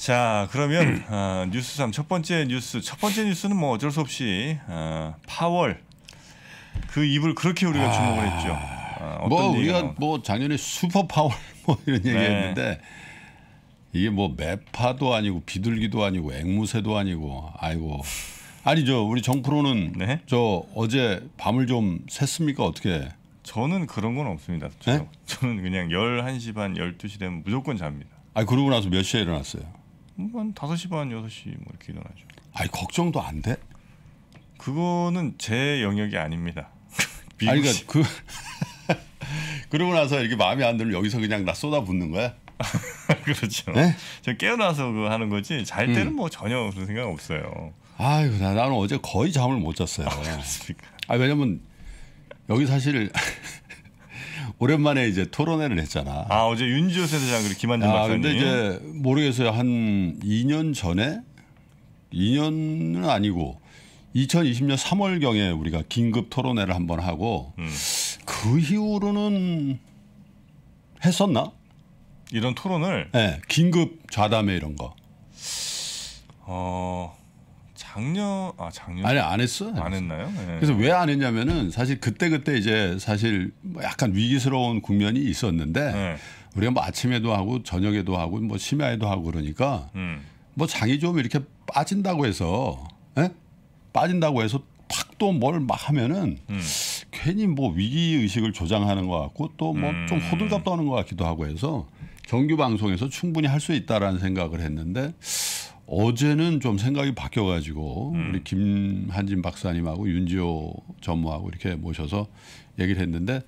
자 그러면 어, 뉴스 3첫 번째 뉴스 첫 번째 뉴스는 뭐 어쩔 수 없이 어, 파월 그 입을 그렇게 우리가 아, 주목을 아, 했죠. 어, 뭐 우리가 나온... 뭐 작년에 슈퍼 파월 뭐 이런 네. 얘기했는데 이게 뭐 매파도 아니고 비둘기도 아니고 앵무새도 아니고 아이고 아니죠 우리 정프로는 네? 저 어제 밤을 좀 샜습니까 어떻게? 저는 그런 건 없습니다. 네? 저, 네? 저는 그냥 열한 시 반 열두 시 되면 무조건 잡니다. 아 그러고 나서 몇 시에 일어났어요? 한 5시 반, 6시 뭐 이렇게 일어나죠. 아니 걱정도 안 돼? 그거는 제 영역이 아닙니다. 아니 그러니까 그 그러고 나서 이렇게 마음에 안 들면 여기서 그냥 나 쏟아붓는 거야? 그렇죠. 네? 저 깨어나서 그 하는 거지 잘 음. 때는 음. 뭐 전혀 그런 생각 없어요. 아유 나, 나는 어제 거의 잠을 못 잤어요. 아, 그렇습니까? 아 왜냐면 여기 사실 오랜만에 이제 토론회를 했잖아. 아 어제 윤지호 세대장 그리고 김한진 아, 박사님. 근데 이제 모르겠어요 한 2년 전에 2년은 아니고 2020년 3월 경에 우리가 긴급 토론회를 한번 하고 음. 그 이후로는 했었나? 이런 토론을? 네, 긴급 좌담회 이런 거. 어 작년 아 작년 아니 안 했어 안, 했나요? 네. 그래서 왜 안 했냐면은 사실 그때 그때 이제 사실 뭐 약간 위기스러운 국면이 있었는데 네. 우리가 뭐 아침에도 하고 저녁에도 하고 뭐 심야에도 하고 그러니까 음. 뭐 장이 좀 이렇게 빠진다고 해서 에? 예? 빠진다고 해서 팍 또 뭘 막 하면은 음. 괜히 뭐 위기 의식을 조장하는 것 같고 또 뭐좀 음. 호들갑 떠는 것 같기도 하고 해서 정규 방송에서 충분히 할 수 있다라는 생각을 했는데. 어제는 좀 생각이 바뀌어가지고 음. 우리 김한진 박사님하고 윤지호 전무하고 이렇게 모셔서 얘기를 했는데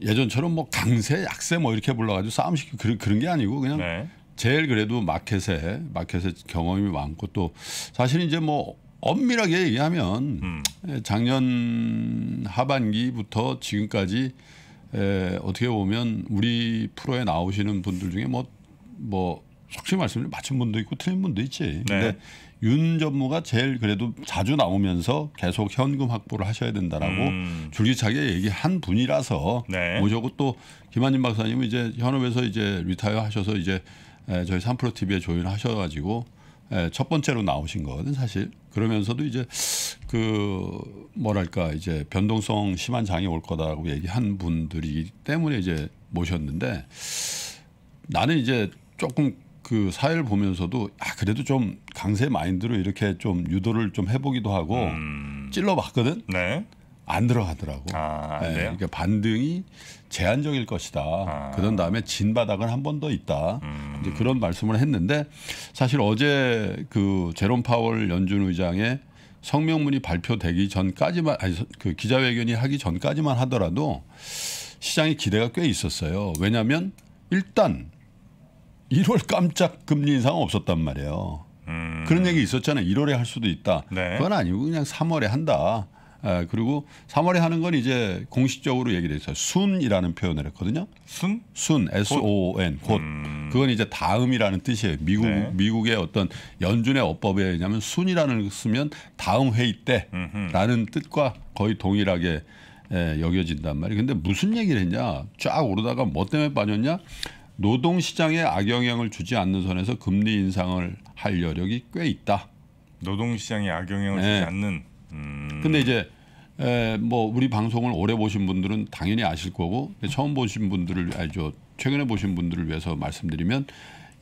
예전처럼 뭐 강세, 약세 뭐 이렇게 불러가지고 싸움시키고 그런, 그런 게 아니고 그냥 네. 제일 그래도 마켓에 마켓에 경험이 많고 또 사실 이제 뭐 엄밀하게 얘기하면 음. 예, 작년 하반기부터 지금까지 에, 어떻게 보면 우리 프로에 나오시는 분들 중에 뭐뭐 뭐, 뭐 솔직히 말씀드리면 맞춘 분도 있고 틀린 분도 있지. 네. 근데 윤 전무가 제일 그래도 자주 나오면서 계속 현금 확보를 하셔야 된다라고 음. 줄기차게 얘기한 분이라서 네. 모셔고 또 김한진 박사님은 이제 현업에서 이제 리타이어 하셔서 이제 저희 삼프로 TV에 조인하셔가지고 첫 번째로 나오신 거거든 사실 그러면서도 이제 그 뭐랄까 이제 변동성 심한 장이 올 거다라고 얘기한 분들이기 때문에 이제 모셨는데 나는 이제 조금 그 사회를 보면서도 아 그래도 좀 강세 마인드로 이렇게 좀 유도를 좀 해보기도 하고 음. 찔러봤거든. 네. 안 들어가더라고. 아, 네, 그러니까 반등이 제한적일 것이다. 아. 그런 다음에 진 바닥은 한 번 더 있다. 음. 이제 그런 말씀을 했는데 사실 어제 그 제롬 파월 연준 의장의 성명문이 발표되기 전까지만 아니 그 기자회견이 하기 전까지만 하더라도 시장의 기대가 꽤 있었어요. 왜냐하면 일단 1월 깜짝 금리 인상 없었단 말이에요. 음. 그런 얘기 있었잖아요. 1월에 할 수도 있다. 네. 그건 아니고 그냥 3월에 한다. 아, 그리고 3월에 하는 건 이제 공식적으로 얘기를 했어요. 순이라는 표현을 했거든요. 순? 순, S-O-N, 곧. 음. 그건 이제 다음이라는 뜻이에요. 미국, 네. 미국의 어떤 연준의 어법에 의냐면 순이라는 쓰면 다음 회의 때라는 뜻과 거의 동일하게 에, 예, 여겨진단 말이에요. 근데 무슨 얘기를 했냐? 쫙 오르다가 뭐 때문에 빠졌냐? 노동 시장에 악영향을 주지 않는 선에서 금리 인상을 할 여력이 꽤 있다. 노동 시장에 악영향을 네. 주지 않는. 음. 근데 이제 에, 뭐 우리 방송을 오래 보신 분들은 당연히 아실 거고 처음 보신 분들을 아주 최근에 보신 분들을 위해서 말씀드리면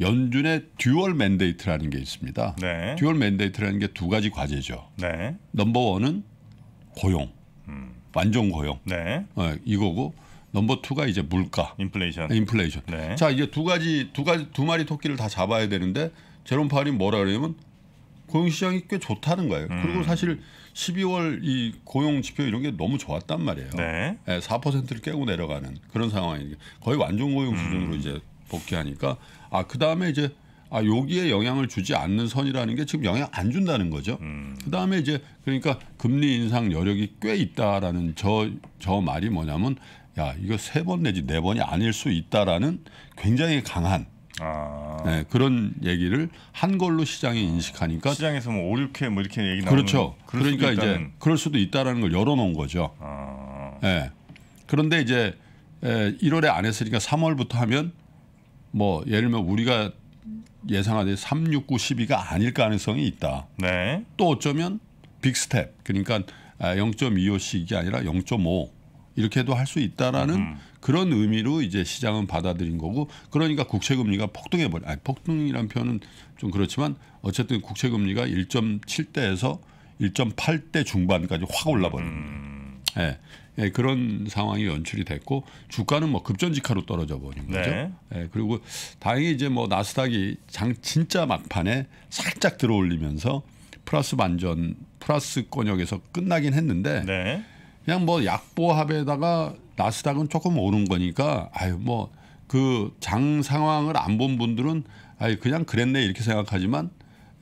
연준의 듀얼 맨데이트라는 게 있습니다. 네. 듀얼 맨데이트라는 게 두 가지 과제죠. 네. 넘버 원은 고용, 음. 완전 고용. 네. 어, 이거고 넘버 투가 이제 물가, 인플레이션. 인플레이션. 네. 자 이제 두 가지 두 가지 두 마리 토끼를 다 잡아야 되는데 제롬 파월이 뭐라 그러냐면 고용 시장이 꽤 좋다는 거예요. 음. 그리고 사실 12월 이 고용 지표 이런 게 너무 좋았단 말이에요. 네. 네, 예, 4%를 깨고 내려가는 그런 상황이니까 거의 완전 고용 수준으로 음. 이제 복귀하니까 아 그다음에 이제 아 여기에 영향을 주지 않는 선이라는 게 지금 영향 안 준다는 거죠. 음. 그다음에 이제 그러니까 금리 인상 여력이 꽤 있다라는 저 저 말이 뭐냐면 야 이거 세 번 내지 네 번이 아닐 수 있다라는 굉장히 강한 아. 네, 그런 얘기를 한 걸로 시장이 인식하니까 시장에서 뭐 5, 6회 뭐 이렇게 얘기 나오는 그렇죠. 그러니까 이제 그럴 수도 있다라는 걸 열어놓은 거죠. 아. 네. 그런데 이제 1월에 안 했으니까 3월부터 하면 뭐 예를 들면 우리가 예상하되 3, 6, 9, 12가 아닐 가능성이 있다. 네. 또 어쩌면 빅스텝 그러니까 0.25씩이 아, 아니라 0.5 이렇게도 할 수 있다라는 음. 그런 의미로 이제 시장은 받아들인 거고 그러니까 국채 금리가 폭등해 버려. 아니 폭등이란 표현은 좀 그렇지만 어쨌든 국채 금리가 1.7대에서 1.8대 중반까지 확 올라 버린 음. 예. 예, 그런 상황이 연출이 됐고 주가는 뭐 급전직하로 떨어져 버린 네. 거죠. 네. 예, 그리고 다행히 이제 뭐 나스닥이 장 진짜 막판에 살짝 들어올리면서 플러스 반전 플러스 권역에서 끝나긴 했는데 네. 그냥 뭐 약보합에다가 나스닥은 조금 오른 거니까 아유 뭐 그 장 상황을 안 본 분들은 아유 그냥 그랬네 이렇게 생각하지만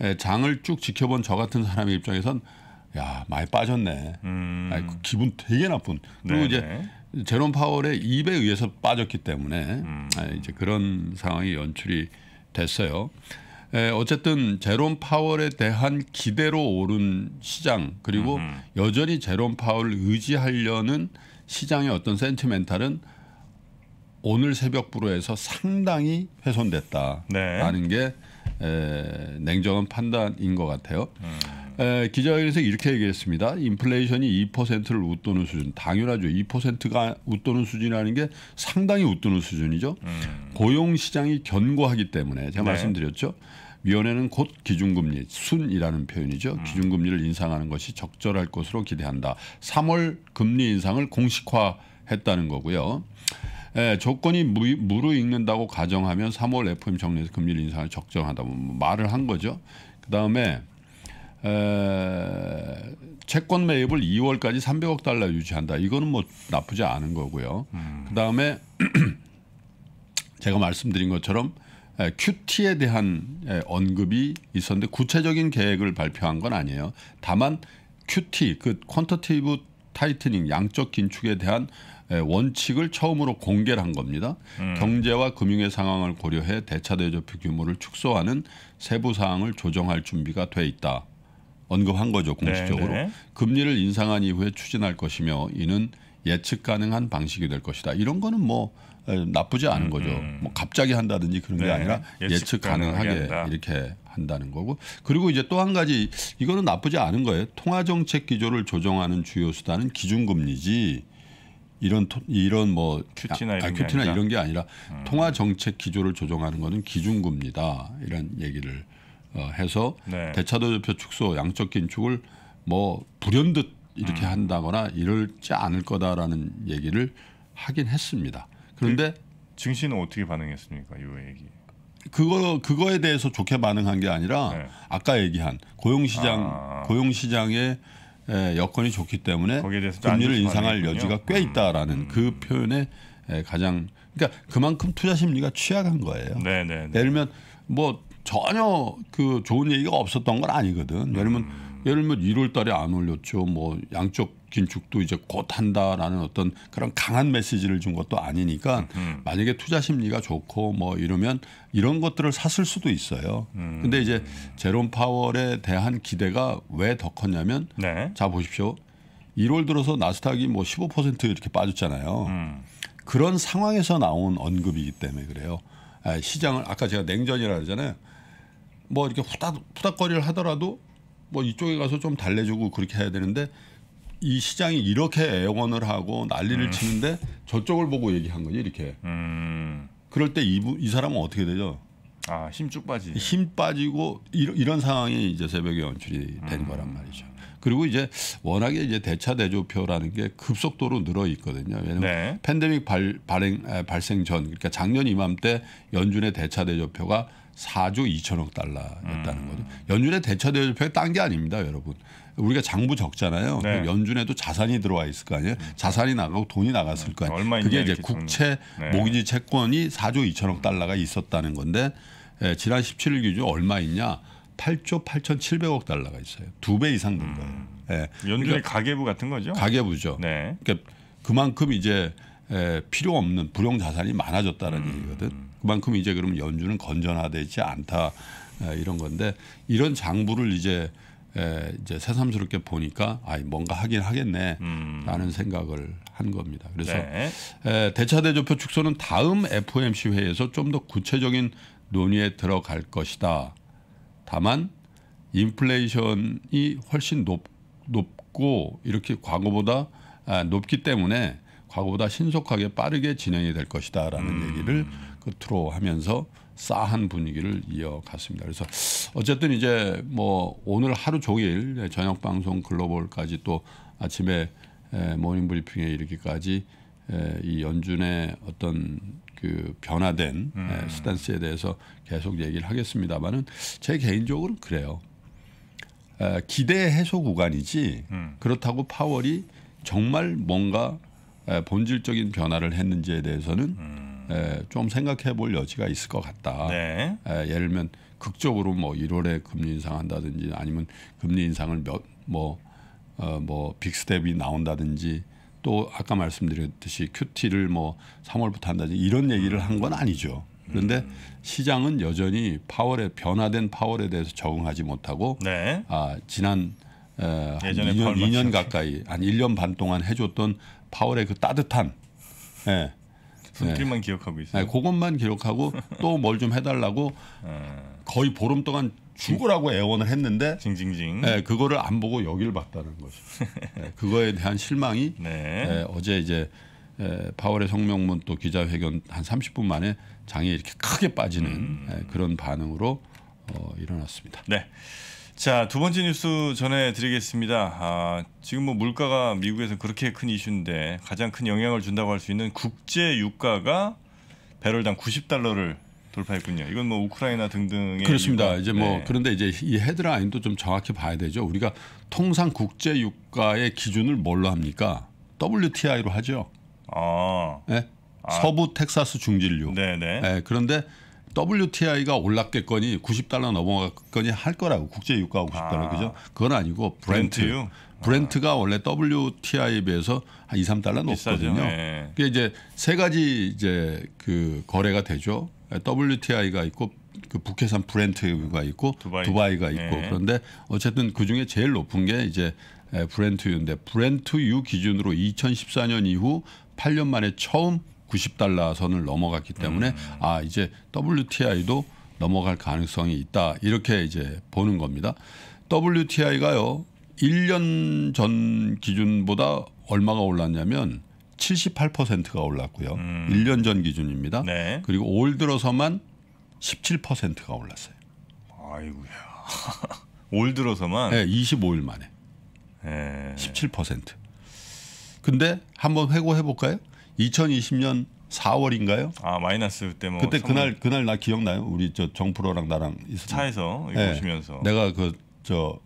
예, 장을 쭉 지켜본 저 같은 사람의 입장에선 야 많이 빠졌네. 음. 아이, 그 기분 되게 나쁜. 그리고 네네. 이제 네. 제롬 파월의 입에 의해서 빠졌기 때문에 음. 아이, 이제 그런 상황이 연출이 됐어요. 에, 예, 어쨌든 제롬 파월에 대한 기대로 오른 시장 그리고 음 여전히 제롬 파월을 의지하려는 시장의 어떤 센티멘탈은 오늘 새벽부로에서 상당히 훼손됐다라는 네. 게 에, 냉정한 판단인 것 같아요. 음. 에, 예, 기자회견에서 이렇게 얘기했습니다. 인플레이션이 2%를 웃도는 수준. 당연하죠. 2%가 웃도는 수준이라는 게 상당히 웃도는 수준이죠. 음. 고용 시장이 견고하기 때문에 제가 네. 말씀드렸죠. 위원회는 곧 기준금리 순이라는 표현이죠. 음. 기준금리를 인상하는 것이 적절할 것으로 기대한다. 3월 금리 인상을 공식화했다는 거고요. 예, 조건이 무르익는다고 가정하면 3월 FM 정리에서 금리 인상을 적정하다 고 뭐, 뭐 말을 한 거죠. 그 다음에 에, 채권 매입을 2월까지 300억 달러 유지한다. 이거는 뭐 나쁘지 않은 거고요. 음. 그 다음에 제가 말씀드린 것처럼 에, 큐티에 대한 언급이 있었는데 구체적인 계획을 발표한 건 아니에요. 다만 큐티 그 퀀터티브 타이트닝 양적 긴축에 대한 원칙을 처음으로 공개를 한 겁니다. 음. 경제와 금융의 상황을 고려해 대차 대조표 규모를 축소하는 세부 사항을 조정할 준비가 돼 있다. 언급한 거죠 네, 공식적으로 네, 네. 금리를 인상한 이후에 추진할 것이며 이는 예측 가능한 방식이 될 것이다. 이런 거는 뭐 나쁘지 않은 음, 거죠. 음, 음. 뭐 갑자기 한다든지 그런 게 네, 아니라 예측, 예측 가능하게 이렇게 한다는 거고 그리고 이제 또 한 가지 이거는 나쁘지 않은 거예요. 통화 정책 기조를 조정하는 주요 수단은 기준금리지 이런 이런 뭐 큐티나 아, 이런, 아, 큐티나 게, 이런 게 아니라 음. 통화 정책 기조를 조정하는 거는 기준금리다 이런 얘기를 어, 해서 네. 대차도표 축소 양적 긴축을 뭐 불현듯 이렇게 음. 한다거나 이럴지 않을 거다라는 얘기를 하긴 했습니다. 그런데 그증시는 어떻게 반응했습니까? 요 얘기. 그거 그거에 대해서 좋게 반응한 게 아니라 네. 아까 얘기한 고용시장 아. 고용시장의 여건이 좋기 때문에 금리를 인상할 여지가 꽤 음. 있다라는 그 음. 그 표현에 가장 그러니까 그만큼 투자 심리가 취약한 거예요. 네네네. 네, 네. 예를 들면 뭐 전혀 그 좋은 얘기가 없었던 건 아니거든. 왜냐면 음. 예를 들면 1월 달에 안 올렸죠. 뭐양쪽 긴축도 이제 곧 한다라는 어떤 그런 강한 메시지를 준 것도 아니니까 음, 음. 만약에 투자 심리가 좋고 뭐 이러면 이런 것들을 샀을 수도 있어요. 음. 근데 이제 제롬 파월에 대한 기대가 왜 더 컸냐면 네. 자 보십시오. 1월 들어서 나스닥이 뭐 15% 이렇게 빠졌잖아요. 음. 그런 상황에서 나온 언급이기 때문에 그래요. 아, 시장을 아까 제가 냉전이라 그러잖아요. 뭐 이렇게 후닥 후닥거리를 하더라도 뭐 이쪽에 가서 좀 달래주고 그렇게 해야 되는데 이 시장이 이렇게 애원을 하고 난리를 음. 치는데 저쪽을 보고 얘기한 거지 이렇게. 음. 그럴 때이 이 사람은 어떻게 되죠? 아힘 쭉 빠지. 힘 빠지고 이런, 이런 상황이 이제 새벽에 연출이 된 음. 거란 말이죠. 그리고 이제 워낙에 이제 대차 대조표라는 게 급속도로 늘어 있거든요. 왜냐하면 네. 팬데믹 발, 발행, 아, 발생 전 그러니까 작년 이맘때 연준의 대차 대조표가 4조 2천억 달러였다는 음. 거죠. 연준의 대차 대조표에 딴 게 아닙니다, 여러분. 우리가 장부 적잖아요. 네. 연준에도 자산이 들어와 있을 거 아니에요. 음. 자산이 나가고 돈이 나갔을 거 아니에요. 그게 이제 국채, 네. 모기지 채권이 4조 2천억 달러가 음. 있었다는 건데 예, 지난 17일 기준 얼마 있냐? 8조 8,700억 달러가 있어요. 두 배 이상 된 거예요. 음. 예. 연준의 그러니까 가계부 같은 거죠? 가계부죠. 네. 그러니까 그만큼 이제 에, 예, 필요 없는 불용 자산이 많아졌다는 음. 얘기거든. 그만큼 이제 그러면 연주는 건전화되지 않다 이런 건데 이런 장부를 이제 에, 이제 새삼스럽게 보니까 아 뭔가 하긴 하겠네라는 음. 생각을 한 겁니다. 그래서 네. 에, 대차대조표 축소는 다음 FOMC 회에서좀 더 구체적인 논의에 들어갈 것이다. 다만 인플레이션이 훨씬 높, 높고 이렇게 과거보다 아, 높기 때문에 과거보다 신속하게 빠르게 진행이 될 것이다라는 음. 얘기를 끝으로 하면서 싸한 분위기를 이어갔습니다. 그래서 어쨌든 이제 뭐 오늘 하루 종일 저녁 방송 글로벌까지 또 아침에 모닝 브리핑에 이르기까지 이 연준의 어떤 그 변화된 음. 스탠스에 대해서 계속 얘기를 하겠습니다만은 제 개인적으로 그래요. 기대 해소 구간이지 음. 그렇다고 파월이 정말 뭔가 본질적인 변화를 했는지에 대해서는 음. 에, 예, 좀 생각해 볼 여지가 있을 것 같다. 네. 에, 예, 예를 들면 극적으로 뭐 1월에 금리 인상한다든지 아니면 금리 인상을 몇뭐뭐 어, 뭐 빅스텝이 나온다든지 또 아까 말씀드렸듯이 큐티를 뭐 3월부터 한다든지 이런 얘기를 한 건 아니죠. 그런데 음. 시장은 여전히 파월에 변화된 파월에 대해서 적응하지 못하고 네. 아, 지난 에, 한 2년, 2년 가까이 한 1년 반 동안 해줬던 파월의 그 따뜻한 예, 손길만 네. 기억하고 있어요. 네, 그것만 기억하고 또 뭘 좀 해달라고 어. 거의 보름 동안 죽으라고 애원을 했는데 징징징. 네, 그거를 안 보고 여길 봤다는 거죠. 네, 그거에 대한 실망이 네. 네. 어제 이제 에, 파월의 성명문 또 기자회견 한 30분 만에 장이 이렇게 크게 빠지는 음. 에, 네, 그런 반응으로 어, 일어났습니다. 네. 자, 두 번째 뉴스 전해드리겠습니다. 아, 지금 뭐 물가가 미국에서 그렇게 큰 이슈인데 가장 큰 영향을 준다고 할 수 있는 국제 유가가 배럴당 90달러를 돌파했군요. 이건 뭐 우크라이나 등등의 그렇습니다. 유가. 이제 뭐 네. 그런데 이제 이 헤드라인도 좀 정확히 봐야 되죠. 우리가 통상 국제 유가의 기준을 뭘로 합니까? WTI로 하죠. 아. 네? 아. 서부 텍사스 중진류. 네, 네. 네, 그런데 WTI가 올랐겠거니 90달러 넘어갔거니 할 거라고 국제 유가가 90달러 아. 그죠? 그건 아니고 브렌트 브렌트요? 브렌트가 아. 원래 WTI에 비해서 한 2, 3달러 높거든요. 네. 그게 이제 세 가지 이제 그 거래가 되죠. WTI가 있고 그 북해산 브렌트가 있고 두바이. 가 있고 네. 그런데 어쨌든 그 중에 제일 높은 게 이제 브렌트유인데 브렌트유 기준으로 2014년 이후 8년 만에 처음 90달러 선을 넘어갔기 때문에 음. 아 이제 WTI도 넘어갈 가능성이 있다 이렇게 이제 보는 겁니다. WTI가요 1년 전 기준보다 얼마가 올랐냐면 78%가 올랐고요. 음. 1년 전 기준입니다. 네. 그리고 올 들어서만 17%가 올랐어요. 아이고야. 올 들어서만? 네, 25일 만에. 에. 17%. 근데 한번 회고해 볼까요? 2020년 4월인가요? 아 마이너스 때뭐 그때 뭐 그날 그날 나 기억나요? 우리 저 정프로랑 나랑 있었 차에서 네. 보시면서 내가 그 저그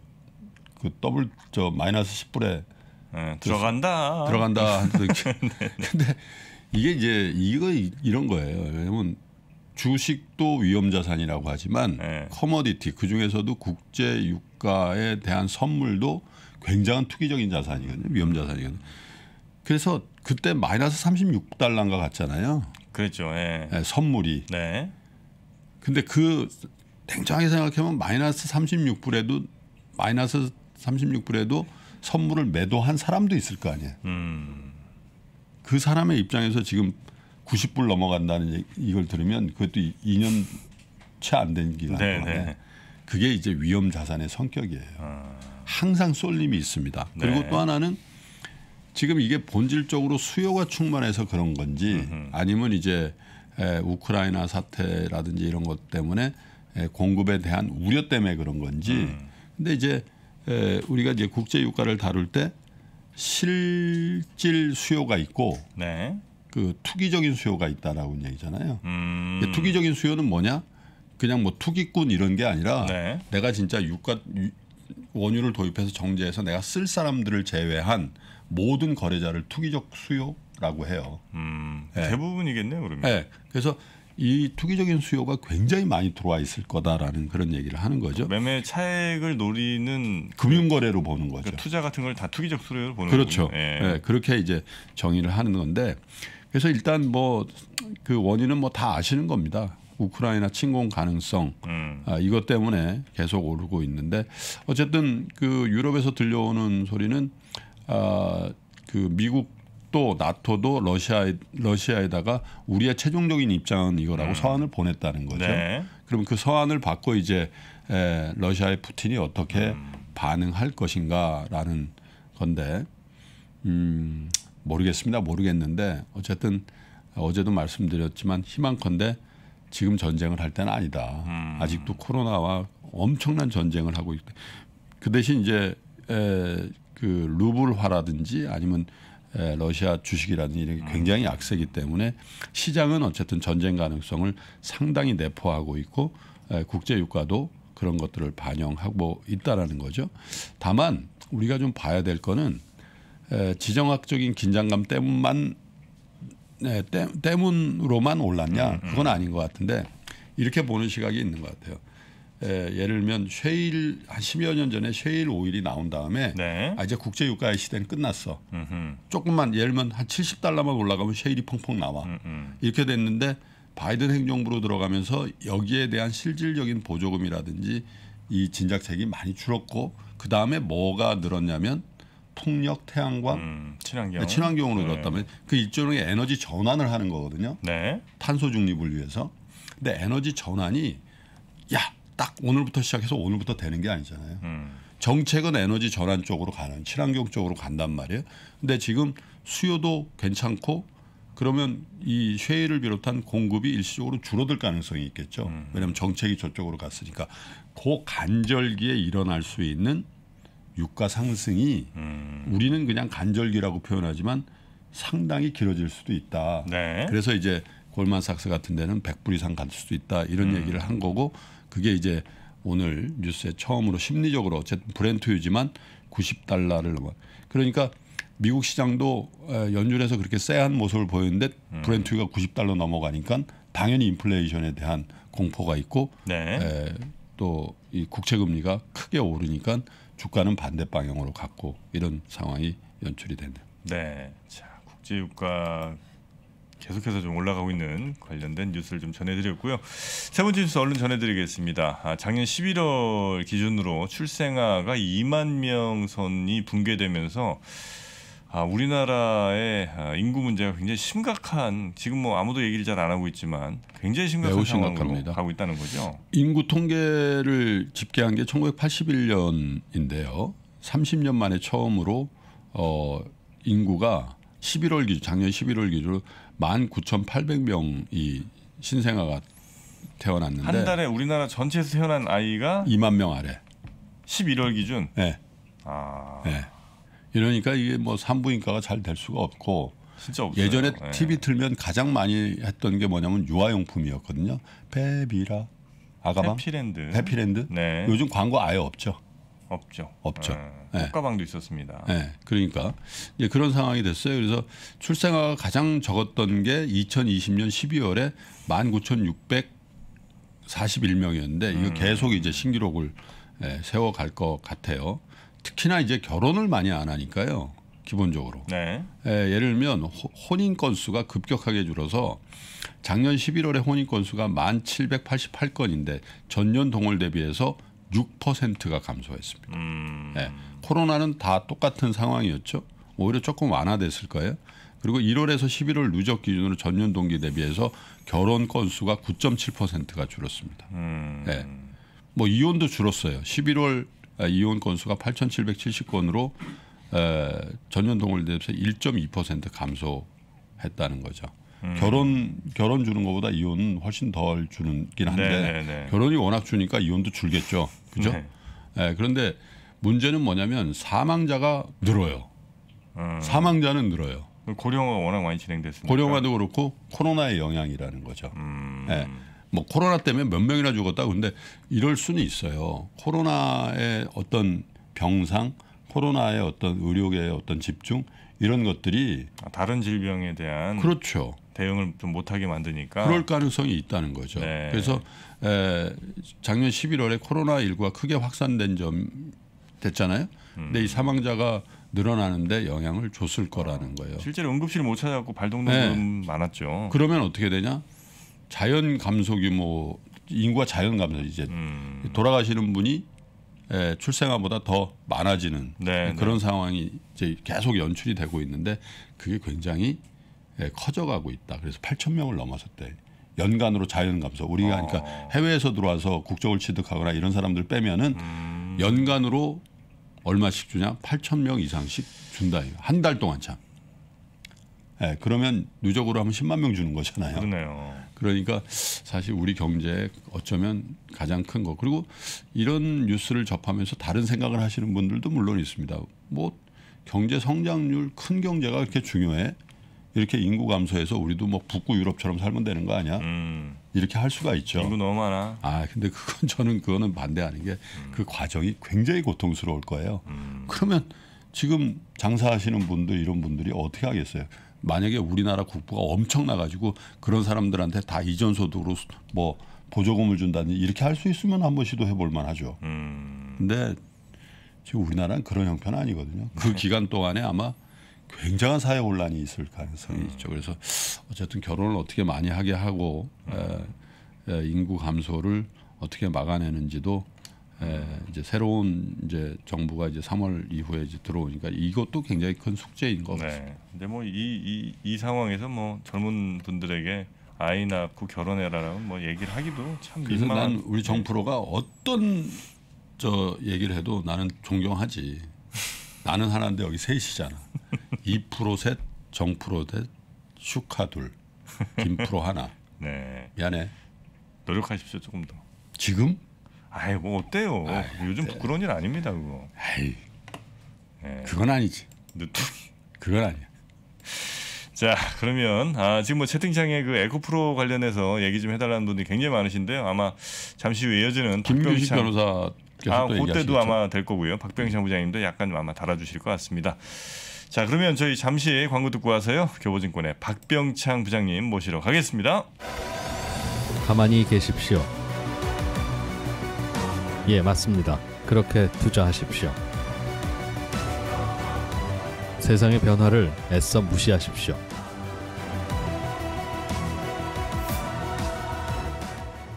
그 더블 저 마이너스 10불에 네, 예, 들어간다 들어간다 네, 네, 네. 근데 이게 이제 이거 이런 거예요. 왜냐면 주식도 위험 자산이라고 하지만 네. 커머디티 그 중에서도 국제 유가에 대한 선물도 굉장한 투기적인 자산이거든요. 위험 자산이거든요. 그래서 그때 마이너스 36달러인가 갔잖아요. 그랬죠. 예. 네, 선물이. 네. 근데 그 냉정하게 생각하면 마이너스 36불에도 마이너스 36불에도 선물을 매도한 사람도 있을 거 아니에요. 음. 그 사람의 입장에서 지금 90불 넘어간다는 이걸 들으면 그것도 2년 채 안 된 기간 네, 동안에 네. 그게 이제 위험 자산의 성격이에요. 아. 항상 쏠림이 있습니다. 그리고 네. 또 하나는 지금 이게 본질적으로 수요가 충만해서 그런 건지 아니면 이제 에, 우크라이나 사태라든지 이런 것 때문에 에, 공급에 대한 우려 때문에 그런 건지 음. 근데 이제 에, 우리가 이제 국제 유가를 다룰 때 실질 수요가 있고 네. 그 투기적인 수요가 있다라고 얘기잖아요. 음. 투기적인 수요는 뭐냐? 그냥 뭐 투기꾼 이런 게 아니라 네. 내가 진짜 유가 원유를 도입해서 정제해서 내가 쓸 사람들을 제외한 모든 거래자를 투기적 수요라고 해요. 음, 예. 대부분이겠네요, 그러면. 네. 그래서 이 투기적인 수요가 굉장히 많이 들어와 있을 거다라는 그런 얘기를 하는 거죠. 매매 차액을 노리는 금융거래로 보는 거죠. 그러니까 투자 같은 걸 다 투기적 수요로 보는 그렇죠. 예. 네, 그렇게 이제 정의를 하는 건데 그래서 일단 뭐 그 원인은 뭐 다 아시는 겁니다. 우크라이나 침공 가능성 음. 아, 이것 때문에 계속 오르고 있는데 어쨌든 그 유럽에서 들려오는 소리는 아, 그 미국도 나토도 러시아에 러시아에다가 우리의 최종적인 입장은 이거라고 음. 서한을 보냈다는 거죠. 네. 그럼 그 서한을 받고 이제 에, 러시아의 푸틴이 어떻게 음. 반응할 것인가라는 건데 음, 모르겠습니다. 모르겠는데 어쨌든 어제도 말씀드렸지만 희망컨대 지금 전쟁을 할 때는 아니다. 음. 아직도 코로나와 엄청난 전쟁을 하고 있다. 그 대신 이제 그 루블화라든지 아니면 러시아 주식이라든지 이런 게 굉장히 약세기 때문에 시장은 어쨌든 전쟁 가능성을 상당히 내포하고 있고 국제 유가도 그런 것들을 반영하고 있다라는 거죠. 다만 우리가 좀 봐야 될 거는 지정학적인 긴장감 때문만 때, 때문으로만 올랐냐 음, 음. 그건 아닌 것 같은데 이렇게 보는 시각이 있는 것 같아요. 예, 를 들면 쉐일 한 10여 년 전에 쉐일 오일이 나온 다음에 네. 아 이제 국제 유가의 시대는 끝났어. 음흠. 조금만 예를 들면 한 70달러만 올라가면 쉐일이 펑펑 나와. 음흠. 음. 이렇게 됐는데 바이든 행정부로 들어가면서 여기에 대한 실질적인 보조금이라든지 이 진작책이 많이 줄었고 그 다음에 뭐가 늘었냐면 풍력, 태양광, 음, 친환경. 네, 친환경으로 네. 늘었다면 그 일종의 에너지 전환을 하는 거거든요. 네. 탄소 중립을 위해서. 근데 에너지 전환이 야딱 오늘부터 시작해서 오늘부터 되는 게 아니잖아요. 음. 정책은 에너지 전환 쪽으로 가는 친환경 쪽으로 간단 말이에요. 근데 지금 수요도 괜찮고 그러면 이 쉐일을 비롯한 공급이 일시적으로 줄어들 가능성이 있겠죠. 음. 왜냐하면 정책이 저쪽으로 갔으니까 그 간절기에 일어날 수 있는 유가 상승이 음. 우리는 그냥 간절기라고 표현하지만 상당히 길어질 수도 있다. 네. 그래서 이제 골만삭스 같은 데는 100불 이상 갈 수도 있다 이런 음. 얘기를 한 거고 그게 이제 오늘 뉴스에 처음으로 심리적으로 어쨌든 브렌트유지만 90달러를 넘어. 그러니까 미국 시장도 연준에서 그렇게 쎄한 모습을 보였는데 음. 브렌트유가 90달러 넘어가니까 당연히 인플레이션에 대한 공포가 있고 네. 또 이 국채 금리가 크게 오르니까 주가는 반대 방향으로 갔고 이런 상황이 연출이 됐네요. 네. 자, 국제 유가 계속해서 좀 올라가고 있는 관련된 뉴스를 좀 전해드렸고요. 세 번째 뉴스 얼른 전해드리겠습니다. 아, 작년 11월 기준으로 출생아가 2만 명 선이 붕괴되면서 아, 우리나라의 아, 인구 문제가 굉장히 심각한 지금 뭐 아무도 얘기를 잘 안 하고 있지만 굉장히 심각한 상황으로 심각합니 가고 있다는 거죠. 인구 통계를 집계한 게 1981년인데요. 30년 만에 처음으로 어, 인구가 11월 기준 작년 11월 기준 으로 19,800명이 신생아가 태어났는데 한 달에 우리나라 전체에서 태어난 아이가 2만 명 아래. 11월 기준. 네. 아. 네. 이러니까 이게 뭐 산부인과가 잘 될 수가 없고 예전에 네. 예. TV 틀면 가장 많이 했던 게 뭐냐면 유아용품이었거든요. 베비라 아가방, 해피랜드. 해피랜드. 네. 요즘 광고 아예 없죠. 없죠. 없죠. 네. 음, 예. 가방도 있었습니다. 네. 그러니까 이제 그런 상황이 됐어요. 그래서 출생아가 가장 적었던 게 2020년 12월에 19,641명이었는데 이거 음. 계속 이제 신기록을 네, 세워갈 것 같아요. 특히나 이제 결혼을 많이 안 하니까요. 기본적으로. 네. 예, 예를 들면 호, 혼인 건수가 급격하게 줄어서 작년 11월에 혼인 건수가 1,788건인데 전년 동월 대비해서 6%가 감소했습니다. 음. 네. 코로나는 다 똑같은 상황이었죠. 오히려 조금 완화됐을 거예요. 그리고 1월에서 11월 누적 기준으로 전년 동기 대비해서 결혼 건수가 9.7%가 줄었습니다. 음. 네. 뭐 이혼도 줄었어요. 11월 아, 이혼 건수가 8,770건으로 에, 전년 동월 대비해서 1.2% 감소했다는 거죠. 음. 결혼 결혼 주는 것보다 이혼은 훨씬 덜 주는긴 한데 네네네. 네, 네. 결혼이 워낙 주니까 이혼도 줄겠죠. 그죠? 네. 네. 그런데 문제는 뭐냐면 사망자가 늘어요. 음. 사망자는 늘어요. 고령화 워낙 많이 진행됐습니다. 고령화도 그렇고 코로나의 영향이라는 거죠. 음. 네. 뭐 코로나 때문에 몇 명이나 죽었다 근데 이럴 수는 있어요. 코로나의 어떤 병상, 코로나의 어떤 의료계의 어떤 집중 이런 것들이 아, 다른 질병에 대한 그렇죠. 대응을 좀 못하게 만드니까 그럴 가능성이 있다는 거죠. 네. 그래서 에, 작년 11월에 코로나 19가 크게 확산된 점 됐잖아요. 음. 근데 이 사망자가 늘어나는데 영향을 줬을 거라는 거예요. 실제로 응급실 못 찾아갖고 발동동 네. 많았죠. 그러면 어떻게 되냐? 자연 감소 규모 인구가 자연 감소 이제 음. 돌아가시는 분이 예, 출생아보다 더 많아지는 네, 네. 그런 네. 상황이 이제 계속 연출이 되고 있는데 그게 굉장히 예, 커져가고 있다. 그래서 8천 명을 넘어섰대. 연간으로 자연 감소. 우리가 그러니까 어. 그러니까 해외에서 들어와서 국적을 취득하거나 이런 사람들 빼면은 음. 연간으로 얼마씩 주냐? 8천 명 이상씩 준다. 한 달 동안 참. 예, 그러면 누적으로 하면 10만 명 주는 거잖아요. 그러네요. 그러니까 사실 우리 경제에 어쩌면 가장 큰 거. 그리고 이런 뉴스를 접하면서 다른 생각을 하시는 분들도 물론 있습니다. 뭐 경제 성장률 큰 경제가 그렇게 중요해. 이렇게 인구 감소해서 우리도 뭐 북구 유럽처럼 살면 되는 거 아니야? 음. 이렇게 할 수가 있죠. 인구 너무 많아. 아 근데 그건 저는 그거는 반대하는 게그 음. 그 과정이 굉장히 고통스러울 거예요. 음. 그러면 지금 장사하시는 분들 이런 분들이 어떻게 하겠어요? 만약에 우리나라 국부가 엄청나가지고 그런 사람들한테 다 이전 소득으로 뭐 보조금을 준다든지 이렇게 할 수 있으면 한 번 시도해 볼 만하죠. 음. 근데 지금 우리나라는 그런 형편 아니거든요. 그 네. 기간 동안에 아마 굉장한 사회 혼란이 있을 가능성이 음. 있죠. 그래서 어쨌든 결혼을 어떻게 많이 하게 하고 음. 에, 에, 인구 감소를 어떻게 막아내는지도 예, 이제 새로운 이제 정부가 이제 3월 이후에 이제 들어오니까 이것도 굉장히 큰 숙제인 것 네. 같습니다. 근데 뭐이이 이, 이 상황에서 뭐 젊은 분들에게 아이 낳고 결혼해라라고 뭐 얘기를 하기도 참 그래서 민망한. 난 우리 네. 정프로가 어떤 저 얘기를 해도 나는 존경하지. 나는 하나인데 여기 셋이잖아. 이 프로 셋, 정프로 셋, 슈카 둘, 김프로 하나. 네. 미안해. 노력하십시오 조금 더. 지금? 아이 뭐 어때요? 아이, 요즘 어 네. 부끄러운 일 아닙니다 그거. 아이 예. 그건 아니지. 늦둥. 그건 아니야. 자 그러면 아, 지금 뭐 채팅창에 그 에코프로 관련해서 얘기 좀 해달라는 분들이 굉장히 많으신데요. 아마 잠시 후 이어지는 김병식 변호사 아 그때도 아마 될 거고요. 박병창 음. 부장님도 약간 아마 달아주실 것 같습니다. 자 그러면 저희 잠시 광고 듣고 와서요. 교보증권의 박병창 부장님 모시러 가겠습니다. 가만히 계십시오. 예, 맞습니다. 그렇게 투자하십시오. 세상의 변화를 애써 무시하십시오.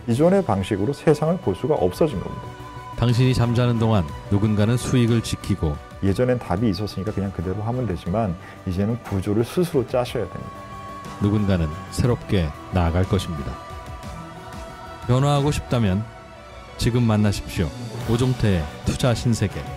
기존의 방식으로 세상을 볼 수가 없어진 겁니다. 당신이 잠자는 동안 누군가는 수익을 지키고 예전엔 답이 있었으니까 그냥 그대로 하면 되지만 이제는 구조를 스스로 짜셔야 됩니다. 누군가는 새롭게 나아갈 것입니다. 변화하고 싶다면 지금 만나십시오. 오종태의 투자 신세계.